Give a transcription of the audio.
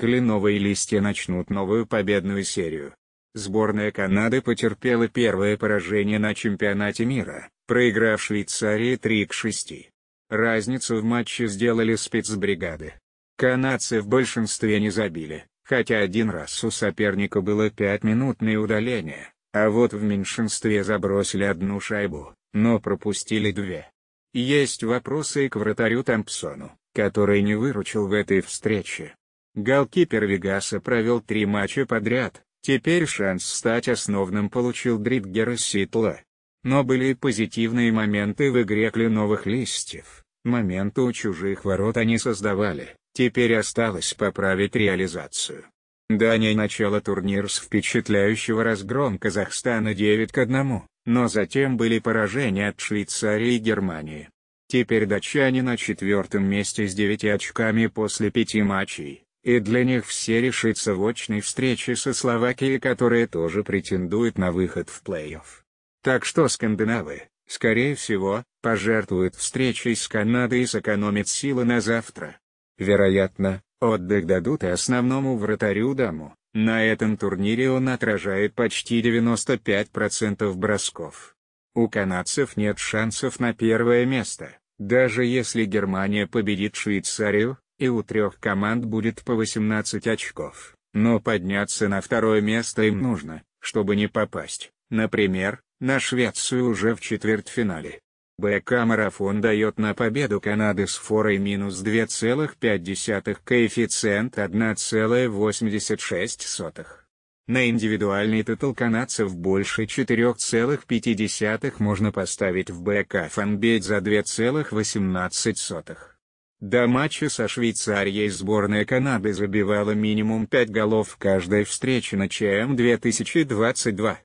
Кленовые листья начнут новую победную серию. Сборная Канады потерпела первое поражение на чемпионате мира, проиграв Швейцарии 3 к 6. Разницу в матче сделали спецбригады. Канадцы в большинстве не забили, хотя один раз у соперника было 5-минутное удаление, а вот в меньшинстве забросили одну шайбу, но пропустили две. Есть вопросы и к вратарю Тампсону, который не выручил в этой встрече. Голкипер Вегаса провел три матча подряд, теперь шанс стать основным получил Дритгер из Ситла. Но были и позитивные моменты в игре кленовых листьев, моменты у чужих ворот они создавали, теперь осталось поправить реализацию. Дания начала турнир с впечатляющего разгром Казахстана 9 к 1, но затем были поражения от Швейцарии и Германии. Теперь датчане на четвертом месте с 9 очками после пяти матчей и для них все решится в очной встрече со Словакией, которая тоже претендует на выход в плей-офф. Так что скандинавы, скорее всего, пожертвуют встречей с Канадой и сэкономят силы на завтра. Вероятно, отдых дадут и основному вратарю даму. На этом турнире он отражает почти 95% бросков. У канадцев нет шансов на первое место, даже если Германия победит Швейцарию, и у трех команд будет по 18 очков, но подняться на второе место им нужно, чтобы не попасть, например, на Швецию уже в четвертьфинале. БК-марафон дает на победу Канады с форой минус 2,5 коэффициент 1,86. На индивидуальный титул канадцев больше 4,5 можно поставить в БК Фанбейт за 2,18. До матча со Швейцарией сборная Канады забивала минимум 5 голов в каждой встрече на ЧМ 2022.